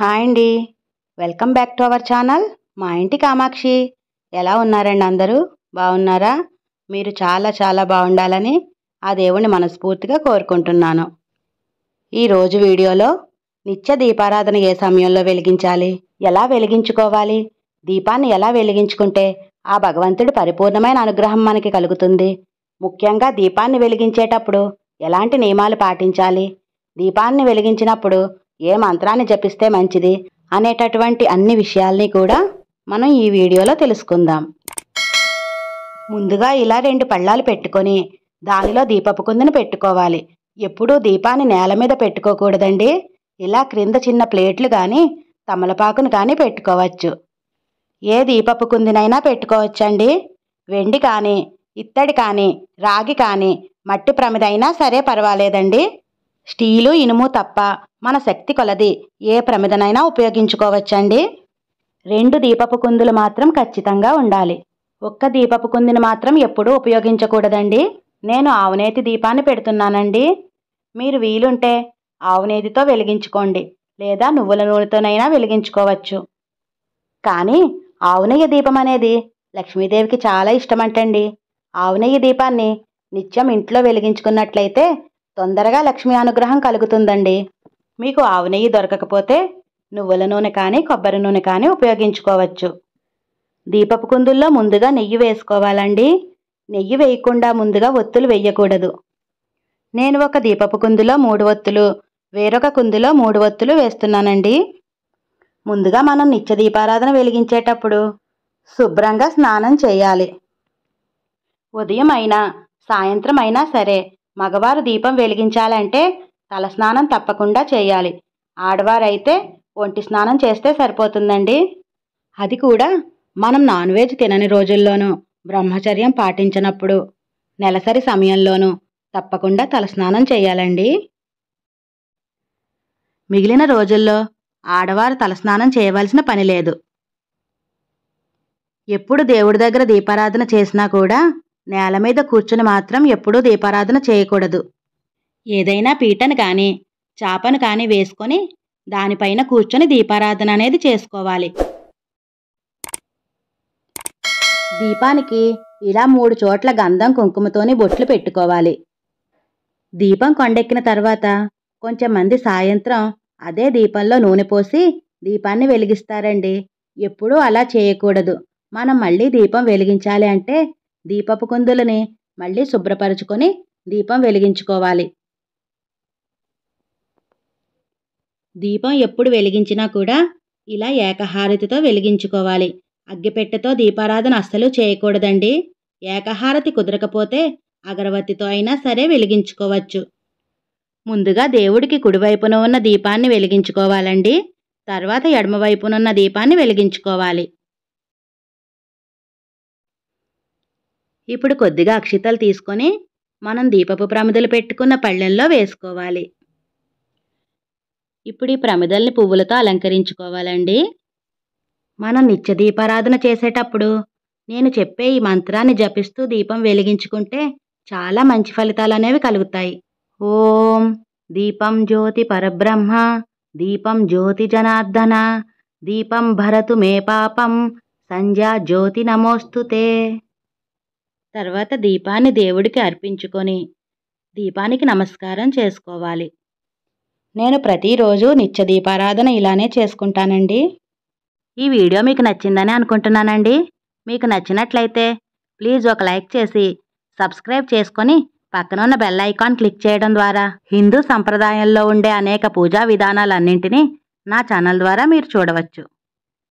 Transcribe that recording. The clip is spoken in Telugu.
హాయ్ అండి welcome back to our channel మా ఇంటి కామాక్షి ఎలా ఉన్నారండి అందరూ బాగున్నారా మీరు చాలా చాలా బాగుండాలని ఆ దేవుణ్ణి మనస్ఫూర్తిగా కోరుకుంటున్నాను ఈరోజు వీడియోలో నిత్య దీపారాధన ఏ సమయంలో వెలిగించాలి ఎలా వెలిగించుకోవాలి దీపాన్ని ఎలా వెలిగించుకుంటే ఆ భగవంతుడి పరిపూర్ణమైన అనుగ్రహం మనకి కలుగుతుంది ముఖ్యంగా దీపాన్ని వెలిగించేటప్పుడు ఎలాంటి నియమాలు పాటించాలి దీపాన్ని వెలిగించినప్పుడు ఏ మంత్రాన్ని జపిస్తే మంచిది అనేటటువంటి అన్ని విషయాల్ని కూడా మనం ఈ వీడియోలో తెలుసుకుందాం ముందుగా ఇలా రెండు పళ్ళాలు పెట్టుకొని దానిలో దీపపు కుందును పెట్టుకోవాలి ఎప్పుడూ దీపాన్ని నేల మీద పెట్టుకోకూడదండి ఇలా క్రింద చిన్న ప్లేట్లు కానీ తమలపాకును కానీ పెట్టుకోవచ్చు ఏ దీపపు కుందినైనా పెట్టుకోవచ్చండి వెండి కానీ ఇత్తడి కానీ రాగి కానీ మట్టి ప్రమిదైనా సరే పర్వాలేదండి స్టీలు ఇనుము తప్ప మన శక్తి కొలది ఏ ప్రమిదనైనా ఉపయోగించుకోవచ్చండి రెండు దీపపు కుందులు మాత్రం ఖచ్చితంగా ఉండాలి ఒక్క దీపపు కుందిని మాత్రం ఎప్పుడూ ఉపయోగించకూడదండి నేను ఆవునేతి దీపాన్ని పెడుతున్నానండి మీరు వీలుంటే ఆవునేతితో వెలిగించుకోండి లేదా నువ్వుల నూనెతోనైనా వెలిగించుకోవచ్చు కానీ ఆవునెయ్య దీపం అనేది లక్ష్మీదేవికి చాలా ఇష్టమంటండి ఆవునెయ్యి దీపాన్ని నిత్యం ఇంట్లో వెలిగించుకున్నట్లయితే తొందరగా లక్ష్మీ అనుగ్రహం కలుగుతుందండి మీకు ఆవు నెయ్యి దొరకకపోతే నువ్వుల నూనె కానీ కొబ్బరి నూనె కానీ ఉపయోగించుకోవచ్చు దీపపు కుందుల్లో ముందుగా నెయ్యి వేసుకోవాలండి నెయ్యి వేయకుండా ముందుగా ఒత్తులు వేయకూడదు నేను ఒక దీపపు కుందులో మూడు ఒత్తులు వేరొక కుందులో మూడు ఒత్తులు వేస్తున్నానండి ముందుగా మనం నిత్య దీపారాధన వెలిగించేటప్పుడు శుభ్రంగా స్నానం చేయాలి ఉదయం అయినా సాయంత్రం అయినా సరే మగవారు దీపం వెలిగించాలంటే తలస్నానం తప్పకుండా చేయాలి ఆడవారైతే ఒంటి స్నానం చేస్తే సరిపోతుందండి అది కూడా మనం నాన్ వెజ్ తినని రోజుల్లోనూ బ్రహ్మచర్యం పాటించినప్పుడు నెలసరి సమయంలోనూ తప్పకుండా తలస్నానం చేయాలండి మిగిలిన రోజుల్లో ఆడవారు తలస్నానం చేయవలసిన పని లేదు ఎప్పుడు దేవుడి దగ్గర దీపారాధన చేసినా కూడా నేల మీద కూర్చుని మాత్రం ఎప్పుడూ దీపారాధన చేయకూడదు ఏదైనా పీటను కానీ చాపను కానీ వేసుకొని దానిపైన కూర్చొని దీపారాధన అనేది చేసుకోవాలి దీపానికి ఇలా మూడు చోట్ల గంధం కుంకుమతోని బొట్లు పెట్టుకోవాలి దీపం కొండెక్కిన తర్వాత కొంచెం మంది సాయంత్రం అదే దీపంలో నూనె పోసి దీపాన్ని వెలిగిస్తారండి ఎప్పుడూ అలా చేయకూడదు మనం మళ్ళీ దీపం వెలిగించాలి అంటే దీపపు కుందులని మళ్ళీ శుభ్రపరుచుకొని దీపం వెలిగించుకోవాలి దీపం ఎప్పుడు వెలిగించినా కూడా ఇలా ఏకహారతితో వెలిగించుకోవాలి అగ్గిపెట్టెతో దీపారాధన అస్సలు చేయకూడదండి ఏకహారతి కుదరకపోతే అగరవత్తితో అయినా సరే వెలిగించుకోవచ్చు ముందుగా దేవుడికి కుడివైపున ఉన్న దీపాన్ని వెలిగించుకోవాలండి తర్వాత ఎడమవైపునున్న దీపాన్ని వెలిగించుకోవాలి ఇప్పుడు కొద్దిగా అక్షితలు తీసుకొని మనం దీపపు ప్రమిదలు పెట్టుకున్న పళ్ళెంలో వేసుకోవాలి ఇప్పుడు ఈ ప్రమిదల్ని పువ్వులతో అలంకరించుకోవాలండి మనం నిత్య దీపారాధన చేసేటప్పుడు నేను చెప్పే ఈ మంత్రాన్ని జపిస్తూ దీపం వెలిగించుకుంటే చాలా మంచి ఫలితాలు అనేవి కలుగుతాయి ఓం దీపం జ్యోతి పరబ్రహ్మ దీపం జ్యోతి జనార్దన దీపం భరతు మే పాపం సంధ్యా జ్యోతి నమోస్తుతే తర్వాత దీపాన్ని దేవుడికి అర్పించుకొని దీపానికి నమస్కారం చేసుకోవాలి నేను ప్రతిరోజు నిత్య దీపారాధన ఇలానే చేసుకుంటానండి ఈ వీడియో మీకు నచ్చిందని అనుకుంటున్నానండి మీకు నచ్చినట్లయితే ప్లీజ్ ఒక లైక్ చేసి సబ్స్క్రైబ్ చేసుకొని పక్కన ఉన్న బెల్ ఐకాన్ క్లిక్ చేయడం ద్వారా హిందూ సంప్రదాయంలో ఉండే అనేక పూజా విధానాలన్నింటినీ నా ఛానల్ ద్వారా మీరు చూడవచ్చు